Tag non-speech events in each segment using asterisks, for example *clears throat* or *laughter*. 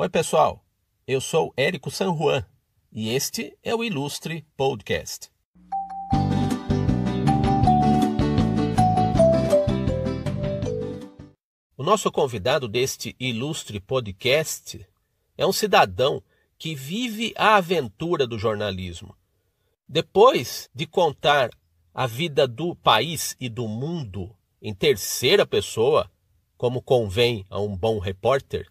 Oi, pessoal. Eu sou Érico San Juan e este é o Ilustre Podcast. O nosso convidado deste Ilustre Podcast é um cidadão que vive a aventura do jornalismo. Depois de contar a vida do país e do mundo em terceira pessoa, como convém a um bom repórter,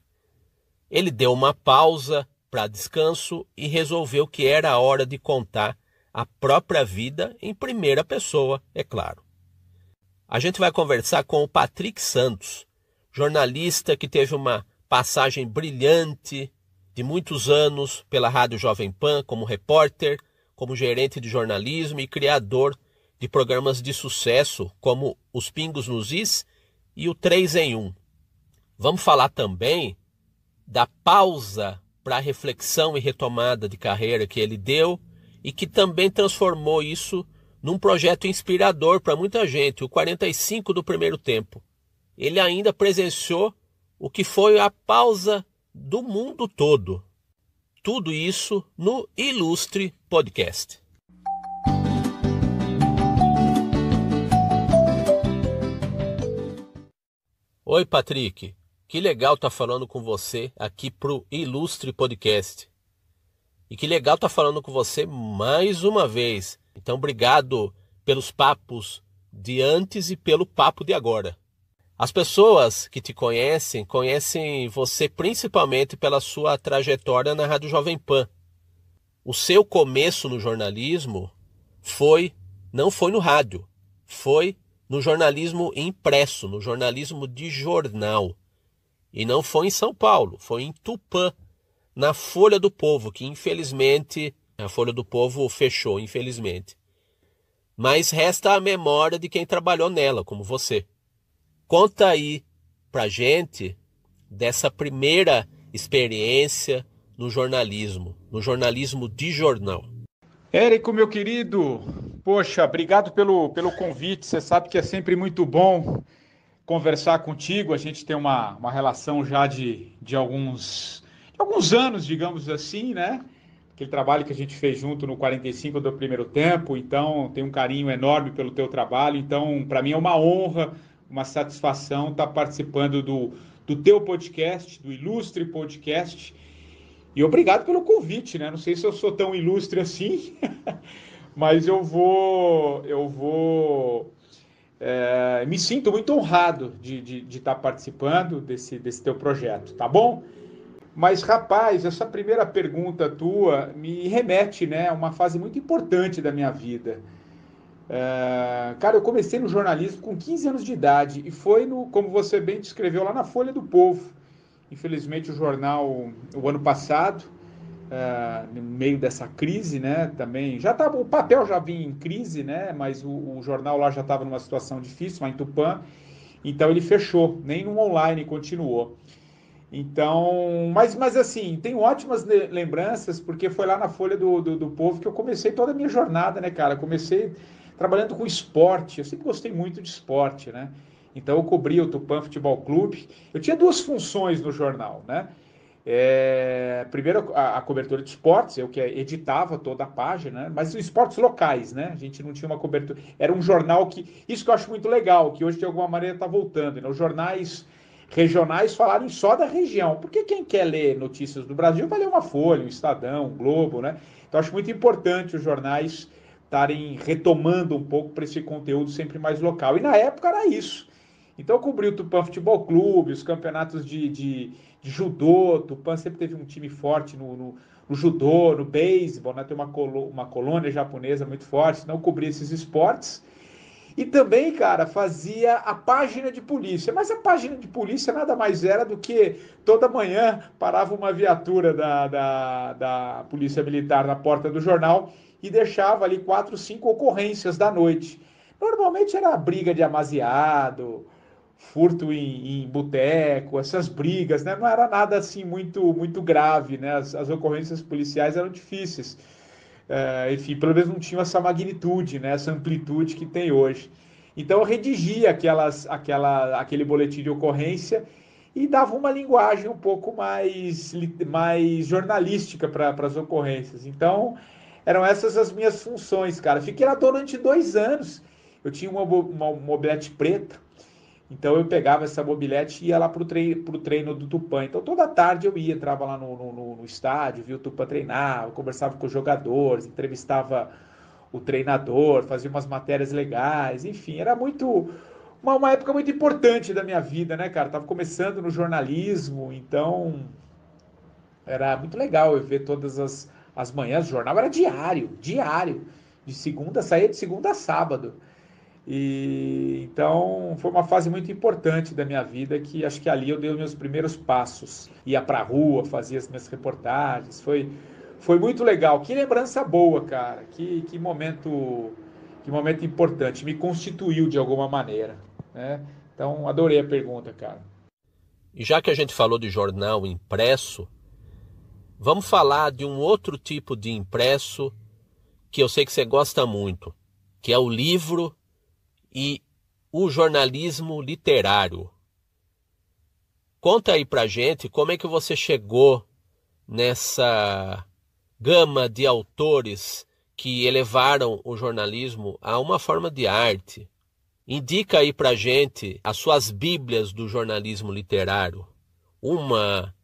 ele deu uma pausa para descanso e resolveu que era hora de contar a própria vida em primeira pessoa, é claro. A gente vai conversar com o Patrick Santos, jornalista que teve uma passagem brilhante de muitos anos pela Rádio Jovem Pan como repórter, como gerente de jornalismo e criador de programas de sucesso como Os Pingos nos Is e o 3 em 1. Vamos falar também da pausa para reflexão e retomada de carreira que ele deu e que também transformou isso num projeto inspirador para muita gente, o 45 do primeiro tempo. Ele ainda presenciou o que foi a pausa do mundo todo. Tudo isso no Ilustre Podcast. Oi, Patrick. Que legal estar tá falando com você aqui pro Ilustre Podcast. E que legal estar tá falando com você mais uma vez. Então, obrigado pelos papos de antes e pelo papo de agora. As pessoas que te conhecem conhecem você principalmente pela sua trajetória na Rádio Jovem Pan. O seu começo no jornalismo foi não foi no rádio, foi no jornalismo impresso, no jornalismo de jornal. E não foi em São Paulo, foi em Tupã, na Folha do Povo, que infelizmente a Folha do Povo fechou, infelizmente. Mas resta a memória de quem trabalhou nela, como você. Conta aí pra gente dessa primeira experiência no jornalismo, no jornalismo de jornal. Érico, meu querido, poxa, obrigado pelo, pelo convite. Você sabe que é sempre muito bom conversar contigo. A gente tem uma, uma relação já de, de alguns de alguns anos, digamos assim, né? Aquele trabalho que a gente fez junto no 45 do primeiro tempo, então tem um carinho enorme pelo teu trabalho. Então, para mim é uma honra, uma satisfação estar tá participando do, do teu podcast, do Ilustre Podcast. E obrigado pelo convite, né? Não sei se eu sou tão ilustre assim, *laughs* mas eu vou eu vou é, me sinto muito honrado de estar de, de tá participando desse, desse teu projeto, tá bom? Mas, rapaz, essa primeira pergunta tua me remete né, a uma fase muito importante da minha vida. É, cara, eu comecei no jornalismo com 15 anos de idade e foi, no, como você bem descreveu, lá na Folha do Povo. Infelizmente, o jornal, o ano passado, é, no meio dessa crise, né? Também já tava, o papel já vinha em crise, né? Mas o, o jornal lá já estava numa situação difícil, lá em Tupã. Então ele fechou, nem no online continuou. Então, mas, mas assim, tenho ótimas lembranças, porque foi lá na Folha do, do, do Povo que eu comecei toda a minha jornada, né, cara? Comecei trabalhando com esporte, eu sempre gostei muito de esporte, né? Então eu cobria o Tupã Futebol Clube. Eu tinha duas funções no jornal, né? É, primeiro a, a, cobertura de esportes, eu que editava toda a página, né? mas esportes locais, né? A gente não tinha uma cobertura. Era um jornal que. Isso que eu acho muito legal, que hoje de alguma maneira está voltando. Né? Os jornais regionais falarem só da região. Porque quem quer ler notícias do Brasil vai ler uma Folha, um Estadão, um Globo, né? Então acho muito importante os jornais estarem retomando um pouco para esse conteúdo sempre mais local. E na época era isso. Então eu cobri o Tupã Futebol Clube, os campeonatos de, de de judô. Tupã sempre teve um time forte no, no, no judô, no beisebol, né? tem uma, colo, uma colônia japonesa muito forte, não cobria esses esportes. E também, cara, fazia a página de polícia. Mas a página de polícia nada mais era do que toda manhã parava uma viatura da, da, da Polícia Militar na porta do jornal e deixava ali quatro, cinco ocorrências da noite. Normalmente era briga de amaziado, furto em, em boteco, essas brigas, né? Não era nada assim muito muito grave, né? As, as ocorrências policiais eram difíceis. É, enfim, pelo menos não tinham essa magnitude, né? Essa amplitude que tem hoje. Então eu redigia aquelas, aquela, aquele boletim de ocorrência e dava uma linguagem um pouco mais, mais jornalística para as ocorrências. Então eram essas as minhas funções, cara. Fiquei lá durante dois anos. Eu tinha uma, uma, uma mobilete preta então eu pegava essa mobilete e ia lá para o treino, pro treino do Tupã. Então toda tarde eu ia, entrava lá no, no, no estádio, via o Tupã treinar, conversava com os jogadores, entrevistava o treinador, fazia umas matérias legais, enfim, era muito. Uma, uma época muito importante da minha vida, né, cara? tava começando no jornalismo, então era muito legal eu ver todas as, as manhãs. O jornal era diário, diário. De segunda, saía de segunda a sábado. E então foi uma fase muito importante da minha vida que acho que ali eu dei os meus primeiros passos. Ia para a rua, fazia as minhas reportagens, foi foi muito legal. Que lembrança boa, cara. Que, que momento que momento importante. Me constituiu de alguma maneira, né? Então adorei a pergunta, cara. E já que a gente falou de jornal impresso, vamos falar de um outro tipo de impresso que eu sei que você gosta muito, que é o livro e o jornalismo literário. Conta aí pra gente como é que você chegou nessa gama de autores que elevaram o jornalismo a uma forma de arte. Indica aí pra gente as suas bíblias do jornalismo literário. Uma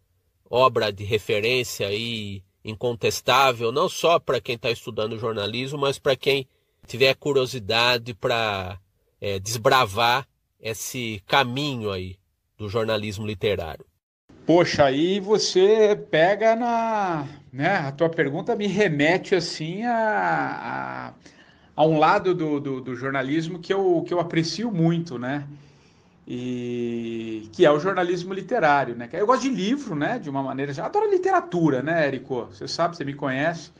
obra de referência aí incontestável, não só para quem está estudando jornalismo, mas para quem tiver curiosidade para é, desbravar esse caminho aí do jornalismo literário. Poxa, aí você pega na. Né, a tua pergunta me remete assim a, a, a um lado do, do, do, jornalismo que eu, que eu aprecio muito, né? E que é o jornalismo literário, né? Eu gosto de livro, né? De uma maneira. Adoro literatura, né, Érico? Você sabe, você me conhece.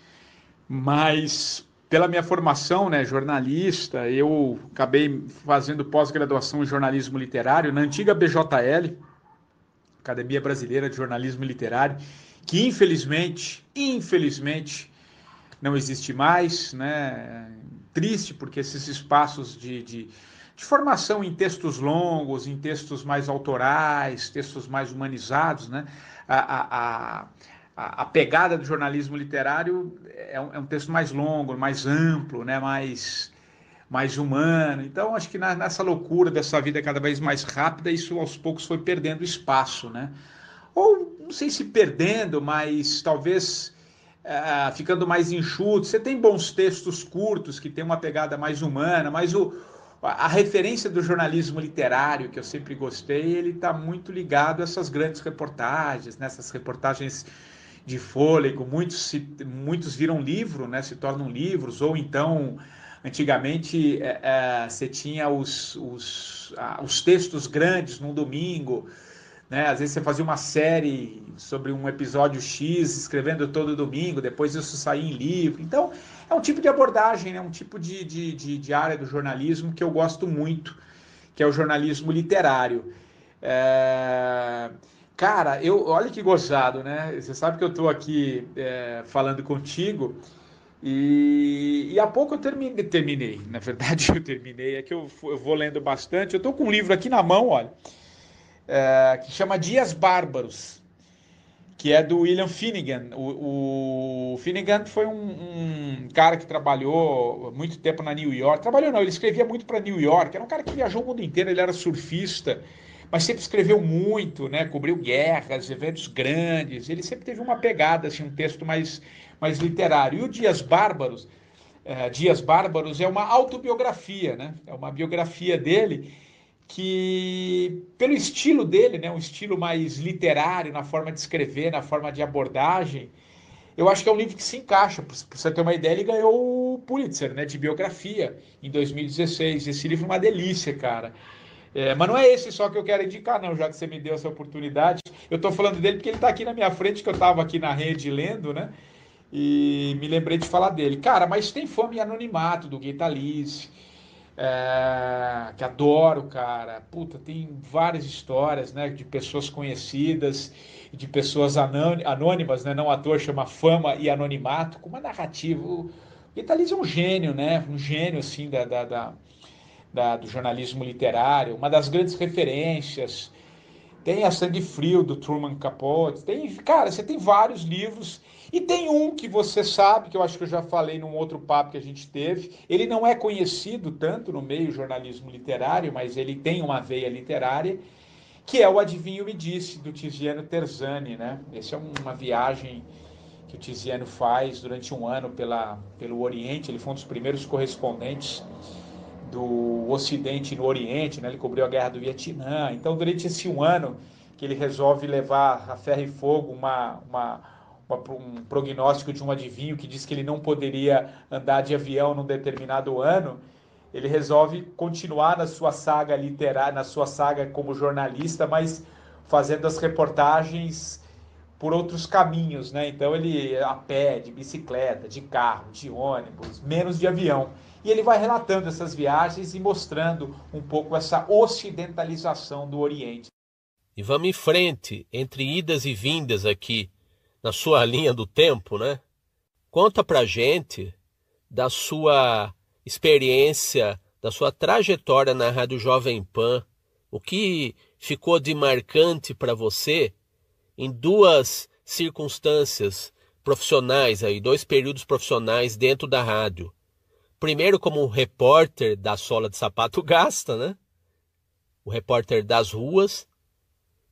Mas pela minha formação, né, jornalista, eu acabei fazendo pós-graduação em jornalismo literário na antiga BJL, Academia Brasileira de Jornalismo Literário, que infelizmente, infelizmente, não existe mais, né? Triste porque esses espaços de, de, de formação em textos longos, em textos mais autorais, textos mais humanizados, né? A, a, a, a, pegada do jornalismo literário é um, é um, texto mais longo, mais amplo, né? mais, mais humano. Então, acho que na, nessa loucura dessa vida cada vez mais rápida, isso aos poucos foi perdendo espaço. Né? Ou, não sei se perdendo, mas talvez é, ficando mais enxuto. Você tem bons textos curtos, que têm uma pegada mais humana, mas o, a referência do jornalismo literário que eu sempre gostei, ele está muito ligado a essas grandes reportagens, nessas né? reportagens de fôlego, muitos, se, muitos viram livro, né, se tornam livros, ou então, antigamente, é, é, você tinha os, os, os textos grandes num domingo, né? Às vezes você fazia uma série sobre um episódio X, escrevendo todo domingo, depois isso saía em livro. Então, é um tipo de abordagem, é né? um tipo de, de, de, de, área do jornalismo que eu gosto muito, que é o jornalismo literário. É... Cara, eu olha que gozado, né? Você sabe que eu estou aqui é, falando contigo e, e há pouco eu terminei, terminei, Na verdade, *laughs* eu terminei. É que eu, eu vou lendo bastante. Eu estou com um livro aqui na mão, olha, é, que chama Dias Bárbaros, que é do William Finnegan. O, o Finnegan foi um, um cara que trabalhou muito tempo na New York. Trabalhou não, ele escrevia muito para New York. Era um cara que viajou o mundo inteiro. Ele era surfista mas sempre escreveu muito, né? cobriu guerras, eventos grandes, ele sempre teve uma pegada, assim, um texto mais, mais literário. E o Dias Bárbaros, é, Dias Bárbaros é uma autobiografia, né? é uma biografia dele que, pelo estilo dele, né? um estilo mais literário na forma de escrever, na forma de abordagem, eu acho que é um livro que se encaixa. Para você ter uma ideia, ele ganhou o Pulitzer né? de biografia em 2016. Esse livro é uma delícia, cara. É, mas não é esse só que eu quero indicar, não, já que você me deu essa oportunidade. Eu estou falando dele porque ele está aqui na minha frente, que eu estava aqui na rede lendo, né? E me lembrei de falar dele. Cara, mas tem Fome e Anonimato, do Guitalice, é, que adoro, cara. Puta, tem várias histórias, né? De pessoas conhecidas, de pessoas anônimas, né? Não ator chama Fama e Anonimato, com uma narrativa. O Lise é um gênio, né? Um gênio, assim, da, da, da da, do jornalismo literário, uma das grandes referências. Tem A Sangue Frio, do Truman Capote. Tem, cara, você tem vários livros. E tem um que você sabe, que eu acho que eu já falei num outro papo que a gente teve. Ele não é conhecido tanto no meio jornalismo literário, mas ele tem uma veia literária, que é o Adivinho Me Disse, do Tiziano Terzani. Né? Essa é uma viagem que o Tiziano faz durante um ano pela, pelo Oriente. Ele foi um dos primeiros correspondentes do Ocidente no Oriente, né? ele cobriu a guerra do Vietnã. Então, durante esse um ano que ele resolve levar a ferro e fogo uma, uma, uma, um prognóstico de um adivinho que diz que ele não poderia andar de avião num determinado ano, ele resolve continuar na sua saga literária, na sua saga como jornalista, mas fazendo as reportagens por outros caminhos, né? Então ele é a pé, de bicicleta, de carro, de ônibus, menos de avião. E ele vai relatando essas viagens e mostrando um pouco essa ocidentalização do Oriente. E vamos em frente, entre idas e vindas aqui, na sua linha do tempo, né? Conta pra gente da sua experiência, da sua trajetória na Rádio Jovem Pan, o que ficou de marcante para você em duas circunstâncias profissionais aí, dois períodos profissionais dentro da rádio. Primeiro como repórter da sola de sapato *laughs* gasta, né? O repórter das ruas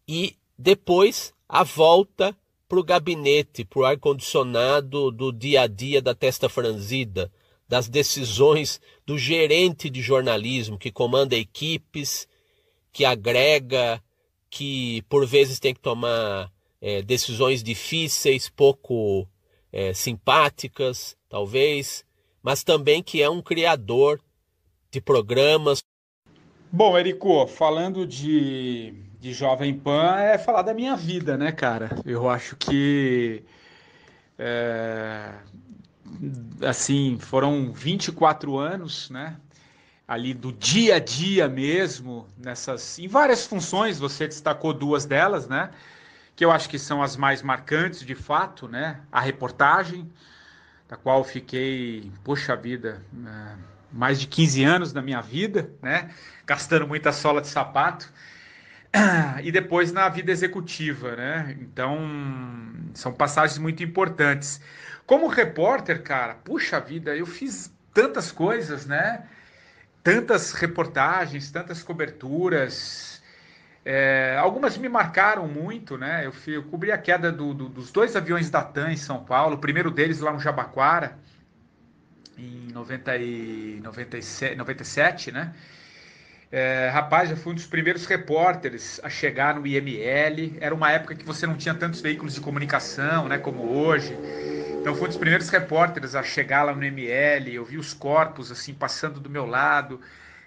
e depois a volta para o gabinete, para o ar-condicionado do dia a dia da testa franzida, das decisões do gerente de jornalismo que comanda equipes, que agrega que por vezes tem que tomar é, decisões difíceis, pouco é, simpáticas, talvez, mas também que é um criador de programas. Bom, Erico, falando de, de Jovem Pan, é falar da minha vida, né, cara? Eu acho que. É, assim, foram 24 anos, né? ali do dia a dia mesmo, nessas em várias funções, você destacou duas delas, né? Que eu acho que são as mais marcantes de fato, né? A reportagem, da qual fiquei, poxa vida, né, mais de 15 anos da minha vida, né? Gastando muita sola de sapato. E depois na vida executiva, né? Então, são passagens muito importantes. Como repórter, cara, puxa vida, eu fiz tantas coisas, né? tantas reportagens, tantas coberturas. É, algumas me marcaram muito, né? Eu, fui, eu cobri a queda do, do, dos dois aviões da TAM em São Paulo, o primeiro deles lá no Jabaquara, em 90 e, 97, 97, né? É, rapaz, eu fui um dos primeiros repórteres a chegar no IML. Era uma época que você não tinha tantos veículos de comunicação, né, como hoje. Então foi um dos primeiros repórteres a chegar lá no ML, eu vi os corpos assim passando do meu lado,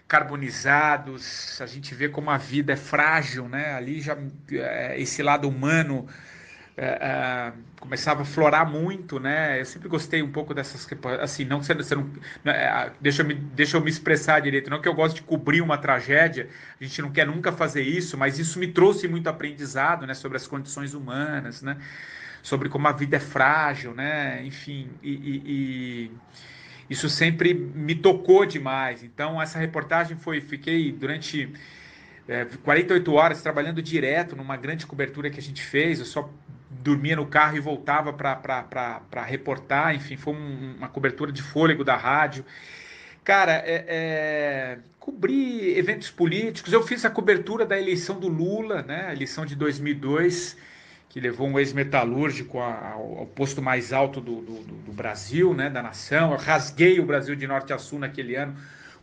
carbonizados, a gente vê como a vida é frágil, né? Ali já eh, esse lado humano é, é, começava a florar muito, né? Eu sempre gostei um pouco dessas assim, não que você, ah, deixa eu me deixa eu me expressar direito, não que eu gosto de cobrir uma tragédia, a gente não quer nunca fazer isso, mas isso me trouxe muito aprendizado, né? Sobre as condições humanas, né? sobre como a vida é frágil, né? Enfim, e, e, e isso sempre me tocou demais. Então essa reportagem foi, fiquei durante é, eh, 48 horas trabalhando direto numa grande cobertura que a gente fez. Eu só dormia no carro e voltava para reportar. Enfim, foi um, uma cobertura de fôlego da rádio. Cara, é, é, cobri eventos políticos. Eu fiz a cobertura da eleição do Lula, né? Eleição de 2002 que levou um ex-metalúrgico ao, posto mais alto do, do, do, Brasil, né, da nação. Eu rasguei o Brasil de norte a sul naquele ano,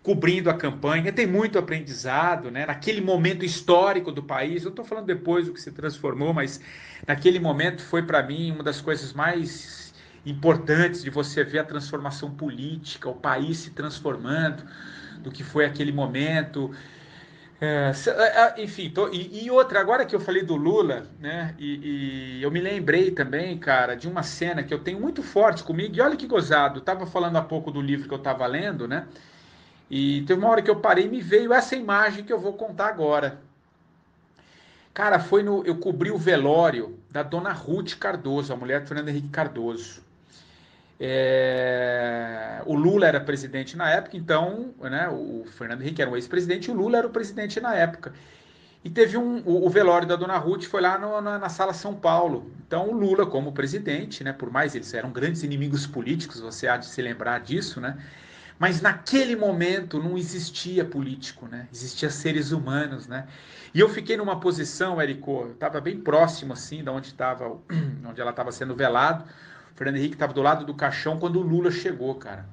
cobrindo a campanha. Tem muito aprendizado, né, naquele momento histórico do país. Eu estou falando depois do que se transformou, mas naquele momento foi para mim uma das coisas mais importantes de você ver a transformação política, o país se transformando, do que foi aquele momento. É, é, é, enfim, tô, e, e, outra, agora que eu falei do Lula, né? E, e, eu me lembrei também, cara, de uma cena que eu tenho muito forte comigo, e olha que gozado, eu tava falando há pouco do livro que eu tava lendo, né? E teve uma hora que eu parei e me veio essa imagem que eu vou contar agora. Cara, foi no. Eu cobri o velório da dona Ruth Cardoso, a mulher do Fernando Henrique Cardoso. É... O Lula era presidente na época, então né, o Fernando Henrique era um ex-presidente e o Lula era o presidente na época. E teve um, o, o velório da Dona Ruth foi lá no, na, na, sala São Paulo. Então o Lula, como presidente, né, por mais eles eram grandes inimigos políticos, você há de se lembrar disso, né? Mas naquele momento não existia político, né? Existia seres humanos, né? E eu fiquei numa posição, Érico, eu estava bem próximo assim, da onde estava, *clears throat* onde ela estava sendo velado Fernando Henrique estava do lado do caixão quando o Lula chegou, cara.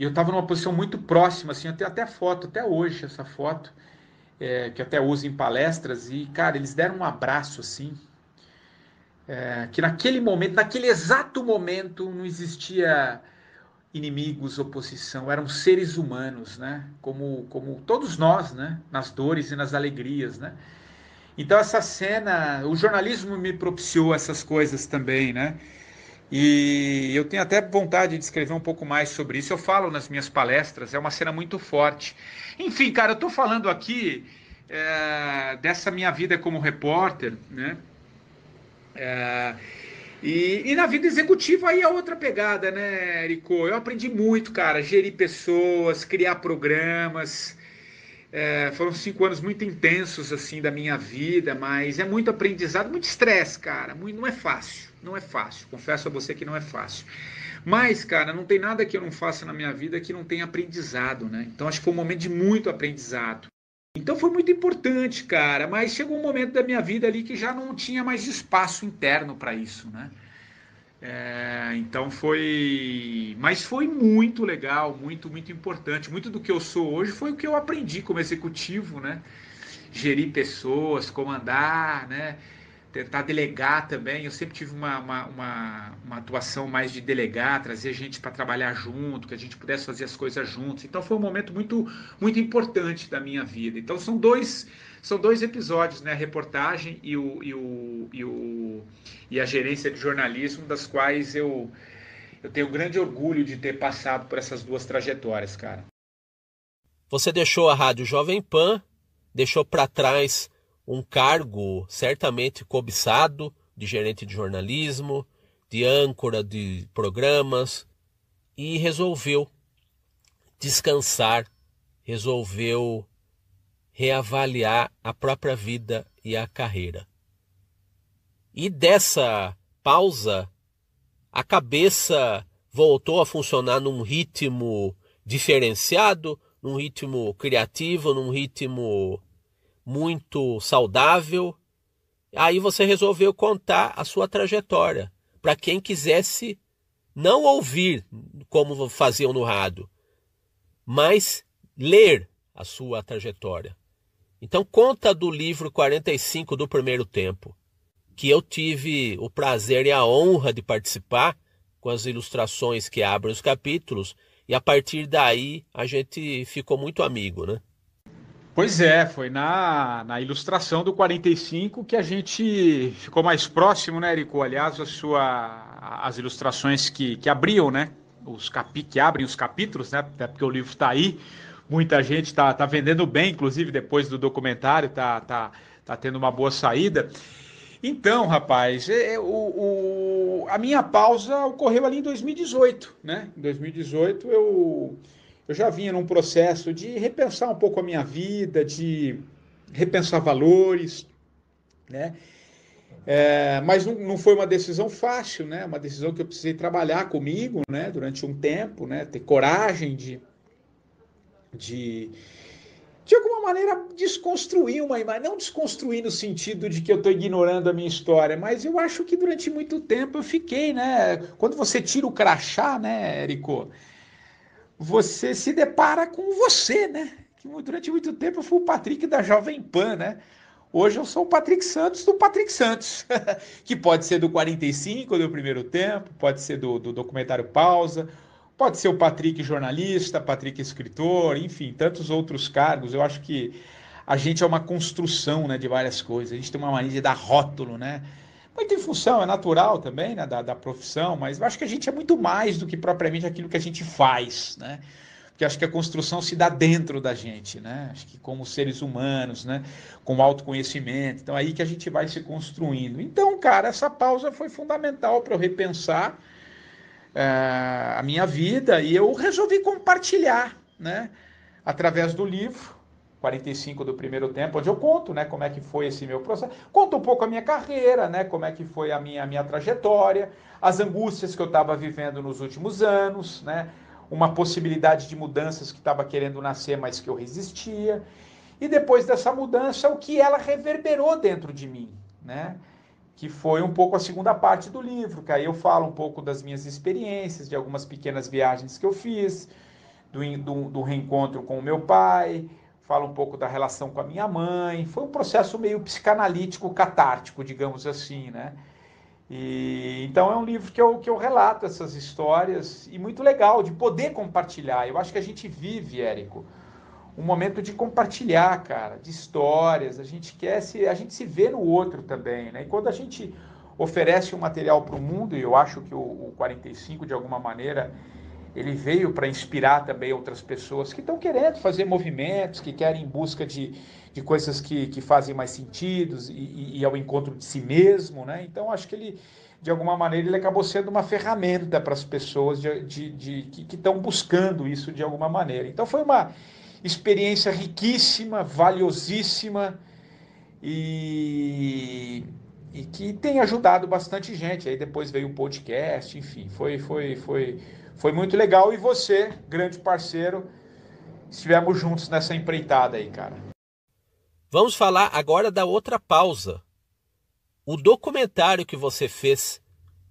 E eu estava numa posição muito próxima, assim, até até foto, até hoje essa foto, é, que até uso em palestras. E, cara, eles deram um abraço, assim, é, que naquele momento, naquele exato momento, não existia inimigos, oposição, eram seres humanos, né? Como, como todos nós, né? Nas dores e nas alegrias, né? Então essa cena, o jornalismo me propiciou essas coisas também, né? E eu tenho até vontade de escrever um pouco mais sobre isso. Eu falo nas minhas palestras, é uma cena muito forte. Enfim, cara, eu estou falando aqui é, dessa minha vida como repórter, né? É, e, e, na vida executiva aí é outra pegada, né, Erico? Eu aprendi muito, cara, gerir pessoas, criar programas. É, foram cinco anos muito intensos, assim, da minha vida, mas é muito aprendizado, muito estresse, cara. Muito, não é fácil. Não é fácil, confesso a você que não é fácil. Mas, cara, não tem nada que eu não faça na minha vida que não tenha aprendizado, né? Então acho que foi um momento de muito aprendizado. Então foi muito importante, cara, mas chegou um momento da minha vida ali que já não tinha mais espaço interno para isso, né? É, então foi. Mas foi muito legal, muito, muito importante. Muito do que eu sou hoje foi o que eu aprendi como executivo, né? Gerir pessoas, comandar, né? tentar delegar também. Eu sempre tive uma, uma, uma, uma atuação mais de delegar, trazer gente para trabalhar junto, que a gente pudesse fazer as coisas juntos. Então foi um momento muito muito importante da minha vida. Então são dois são dois episódios, né? A reportagem e o e, o, e, o, e a gerência de jornalismo, das quais eu eu tenho grande orgulho de ter passado por essas duas trajetórias, cara. Você deixou a rádio Jovem Pan, deixou para trás um cargo certamente cobiçado de gerente de jornalismo, de âncora de programas e resolveu descansar, resolveu reavaliar a própria vida e a carreira. E dessa pausa, a cabeça voltou a funcionar num ritmo diferenciado, num ritmo criativo, num ritmo muito saudável. Aí você resolveu contar a sua trajetória para quem quisesse não ouvir como faziam no rádio, mas ler a sua trajetória. Então conta do livro 45 do primeiro tempo, que eu tive o prazer e a honra de participar com as ilustrações que abrem os capítulos, e a partir daí a gente ficou muito amigo, né? Pois é, foi na, na ilustração do 45 que a gente ficou mais próximo, né, Erico? Aliás, a sua, as ilustrações que, que abriam, né? Os capi, que abrem os capítulos, né? Até porque o livro está aí. Muita gente está tá vendendo bem, inclusive depois do documentário, está tá, tá tendo uma boa saída. Então, rapaz, é, é, o o, a minha pausa ocorreu ali em 2018, né? Em 2018 eu eu já vinha num processo de repensar um pouco a minha vida, de repensar valores, né? É, mas não, não, foi uma decisão fácil, né? Uma decisão que eu precisei trabalhar comigo, né? Durante um tempo, né? Ter coragem de, de, de alguma maneira desconstruir uma imagem, não desconstruir no sentido de que eu estou ignorando a minha história, mas eu acho que durante muito tempo eu fiquei, né? Quando você tira o crachá, né, Érico? você se depara com você, né? Que durante muito tempo eu fui o Patrick da Jovem Pan, né? Hoje eu sou o Patrick Santos do Patrick Santos, *laughs* que pode ser do 45 do primeiro tempo, pode ser do, do documentário Pausa, pode ser o Patrick jornalista, Patrick escritor, enfim, tantos outros cargos. Eu acho que a gente é uma construção né, de várias coisas. A gente tem uma mania de dar rótulo, né? Muito em função, é natural também, né, da, da profissão, mas eu acho que a gente é muito mais do que propriamente aquilo que a gente faz, né? Porque acho que a construção se dá dentro da gente, né? Acho que como seres humanos, né? Com autoconhecimento. Então, é aí que a gente vai se construindo. Então, cara, essa pausa foi fundamental para eu repensar eh, a minha vida e eu resolvi compartilhar, né? Através do livro, 45 do primeiro tempo, onde eu conto, né, como é que foi esse meu processo, conto um pouco a minha carreira, né, como é que foi a minha, a minha trajetória, as angústias que eu estava vivendo nos últimos anos, né, uma possibilidade de mudanças que estava querendo nascer, mas que eu resistia, e depois dessa mudança, o que ela reverberou dentro de mim, né, que foi um pouco a segunda parte do livro, que aí eu falo um pouco das minhas experiências, de algumas pequenas viagens que eu fiz, do, do, do reencontro com o meu pai, fala um pouco da relação com a minha mãe. Foi um processo meio psicanalítico, catártico, digamos assim, né? E, então é um livro que eu, que eu relato essas histórias e muito legal de poder compartilhar. Eu acho que a gente vive, Érico, um momento de compartilhar, cara, de histórias. A gente quer se a gente se vê no outro também, né? E quando a gente oferece um material para o mundo, e eu acho que o, o 45 de alguma maneira ele veio para inspirar também outras pessoas que estão querendo fazer movimentos, que querem em busca de, de coisas que, que fazem mais sentido e, e, ao encontro de si mesmo, né? Então, acho que ele, de alguma maneira, ele acabou sendo uma ferramenta para as pessoas de, de, de que estão buscando isso de alguma maneira. Então, foi uma experiência riquíssima, valiosíssima e e que tem ajudado bastante gente. Aí depois veio o podcast, enfim, foi, foi, foi, foi muito legal e você, grande parceiro, estivemos juntos nessa empreitada aí, cara. Vamos falar agora da outra pausa. O documentário que você fez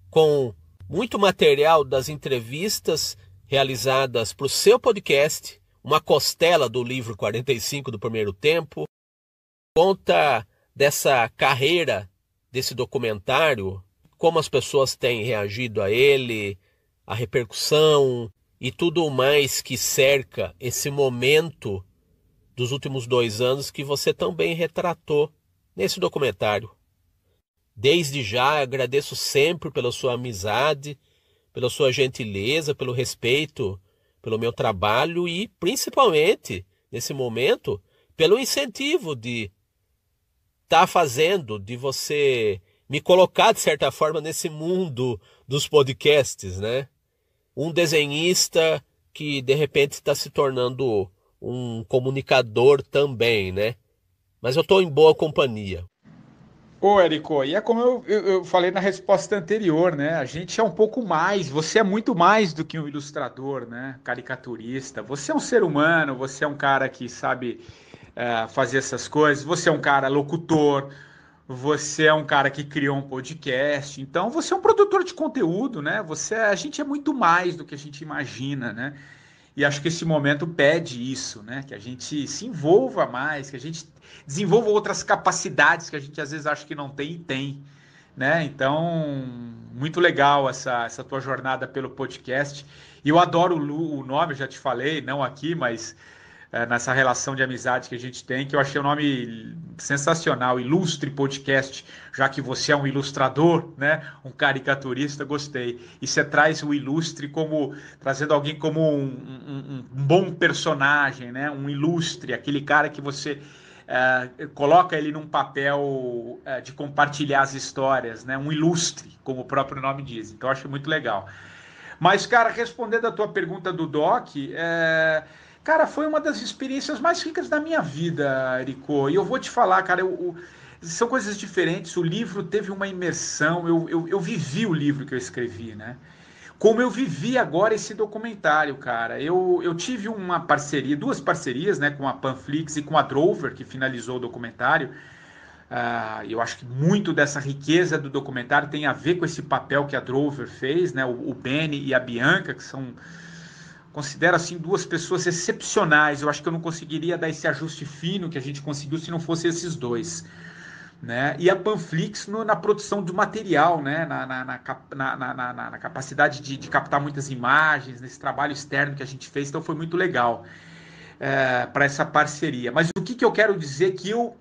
com muito material das entrevistas realizadas para o seu podcast, uma costela do livro 45 do primeiro tempo, conta dessa carreira desse documentário, como as pessoas têm reagido a ele, a repercussão e tudo mais que cerca esse momento dos últimos dois anos que você também retratou nesse documentário. Desde já agradeço sempre pela sua amizade, pela sua gentileza, pelo respeito pelo meu trabalho e, principalmente, nesse momento, pelo incentivo de estar tá fazendo, de você me colocar, de certa forma, nesse mundo dos podcasts, né? um desenhista que de repente está se tornando um comunicador também, né? Mas eu estou em boa companhia. Ô, Érico, e é como eu, eu, eu, falei na resposta anterior, né? A gente é um pouco mais, você é muito mais do que um ilustrador, né? Caricaturista. Você é um ser humano, você é um cara que sabe uh, fazer essas coisas, você é um cara locutor, você é um cara que criou um podcast, então você é um produtor de conteúdo, né? Você, a gente é muito mais do que a gente imagina, né? E acho que esse momento pede isso, né? Que a gente se envolva mais, que a gente desenvolva outras capacidades que a gente às vezes acha que não tem e tem, né? Então, muito legal essa, essa tua jornada pelo podcast. E eu adoro o, Lu, o nome, já te falei, não aqui, mas é, nessa relação de amizade que a gente tem, que eu achei o nome sensacional, Ilustre Podcast, já que você é um ilustrador, né, um caricaturista, gostei. E você traz o ilustre como, trazendo alguém como um, um, um bom personagem, né, um ilustre, aquele cara que você Uh, coloca ele num papel uh, de compartilhar as histórias, né? um ilustre, como o próprio nome diz. Então, acho muito legal. Mas, cara, respondendo a tua pergunta do Doc, é... Uh Cara, foi uma das experiências mais ricas da minha vida, Ericô. E eu vou te falar, cara, eu, eu, são coisas diferentes. O livro teve uma imersão, eu, eu, eu vivi o livro que eu escrevi, né? como eu vivi agora esse documentário, cara. Eu, eu tive uma parceria, duas parcerias, né, com a Panflix e com a Drover, que finalizou o documentário. Uh, eu acho que muito dessa riqueza do documentário tem a ver com esse papel que a Drover fez, né, o, o Benny e a Bianca, que são considero assim duas pessoas excepcionais. Eu acho que eu não conseguiria dar esse ajuste fino que a gente conseguiu se não fossem esses dois. Né? E a Panflix no, na produção do material, né? na, na, na, na capacidade de, de, captar muitas imagens, nesse trabalho externo que a gente fez, então foi muito legal é, eh, para essa parceria. Mas o que, que eu quero dizer é que eu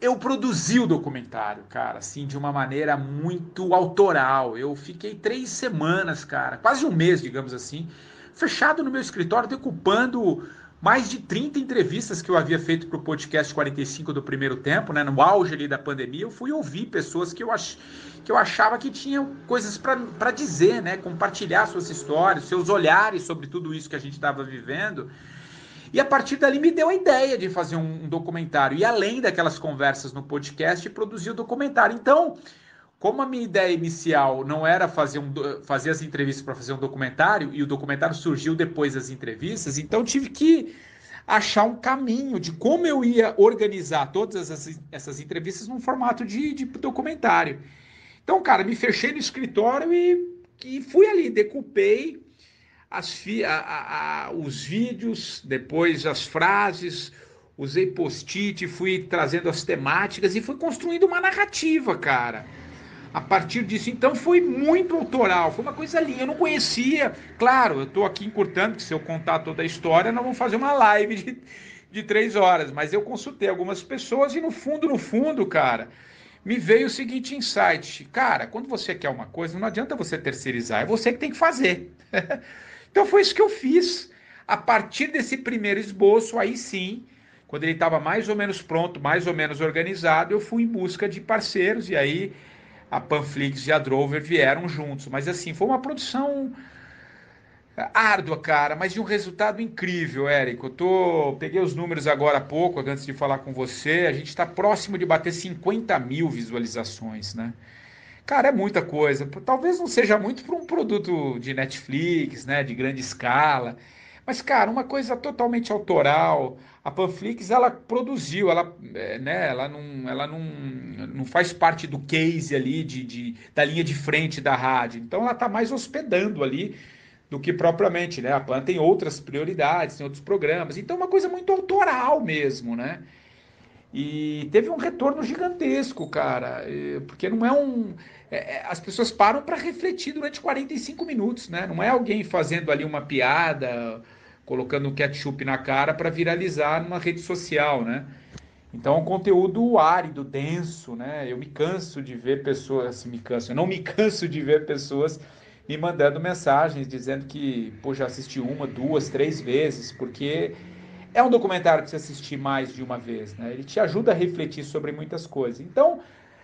eu produzi o documentário, cara, assim, de uma maneira muito autoral. Eu fiquei três semanas, cara, quase um mês, digamos assim, fechado no meu escritório, decupando mais de 30 entrevistas que eu havia feito para o podcast 45 do primeiro tempo, né, no auge ali da pandemia, eu fui ouvir pessoas que eu, ach... que eu achava que tinham coisas para dizer, né, compartilhar suas histórias, seus olhares sobre tudo isso que a gente estava vivendo. E a partir dali me deu a ideia de fazer um, um documentário. E além daquelas conversas no podcast, produzir o documentário. Então, como a minha ideia inicial não era fazer, um, fazer as entrevistas para fazer um documentário, e o documentário surgiu depois das entrevistas, então tive que achar um caminho de como eu ia organizar todas essas, essas entrevistas num formato de, de, documentário. Então, cara, me fechei no escritório e, e fui ali, decupei as, a, a, os vídeos, depois as frases, usei post-it, fui trazendo as temáticas e fui construindo uma narrativa, cara a partir disso. Então foi muito autoral, foi uma coisa linda. Eu não conhecia, claro, eu estou aqui encurtando, que se eu contar toda a história, nós vamos fazer uma live de, de três horas. Mas eu consultei algumas pessoas e no fundo, no fundo, cara, me veio o seguinte insight. Cara, quando você quer uma coisa, não adianta você terceirizar, é você que tem que fazer. *laughs* então foi isso que eu fiz. A partir desse primeiro esboço, aí sim, quando ele estava mais ou menos pronto, mais ou menos organizado, eu fui em busca de parceiros e aí a Panflix e a Drover vieram juntos. Mas assim, foi uma produção árdua, cara, mas de um resultado incrível, Érico. Eu tô, peguei os números agora há pouco, antes de falar com você. A gente está próximo de bater 50 mil visualizações, né? Cara, é muita coisa. Talvez não seja muito para um produto de Netflix, né, de grande escala. Mas, cara, uma coisa totalmente autoral, a Panflix ela produziu, ela, é, né, ela, não, ela não, não faz parte do case ali de, de da linha de frente da rádio. Então ela está mais hospedando ali do que propriamente, né? A Pan tem outras prioridades, tem outros programas. Então é uma coisa muito autoral mesmo, né? E teve um retorno gigantesco, cara, porque não é um. É, é as pessoas param para refletir durante 45 minutos, né? Não é alguém fazendo ali uma piada colocando ketchup na cara para viralizar numa rede social, né? Então, é um conteúdo árido, denso, né? Eu me canso de ver pessoas, assim, me canso, eu não me *laughs* canso de ver pessoas me mandando mensagens dizendo que, pô, já assisti uma, duas, três vezes, porque é um documentário que você assistir mais de uma vez, né? Ele te ajuda a refletir sobre muitas coisas. Então,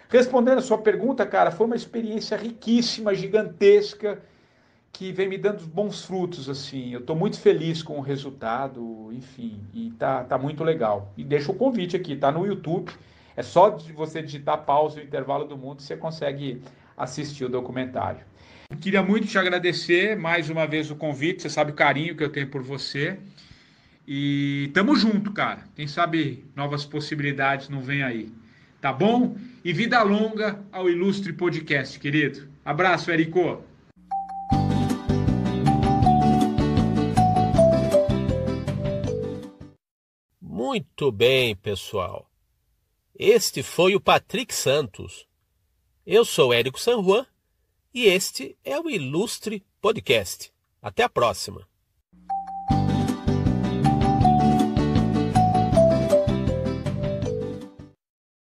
respondendo a sua pergunta, cara, foi uma experiência riquíssima, gigantesca, que vem me dando bons frutos, assim. Eu estou muito feliz com o resultado, enfim, e tá, tá muito legal. E deixa o convite aqui, tá no YouTube. É só você digitar pausa e intervalo do mundo, você consegue assistir o documentário. Queria muito te agradecer mais uma vez o convite. Você sabe o carinho que eu tenho por você. E tamo junto, cara. Quem sabe novas possibilidades não vem aí. Tá bom? E vida longa ao Ilustre Podcast, querido. Abraço, Erico. Muito bem, pessoal. Este foi o Patrick Santos. Eu sou Érico San Juan e este é o Ilustre Podcast. Até a próxima.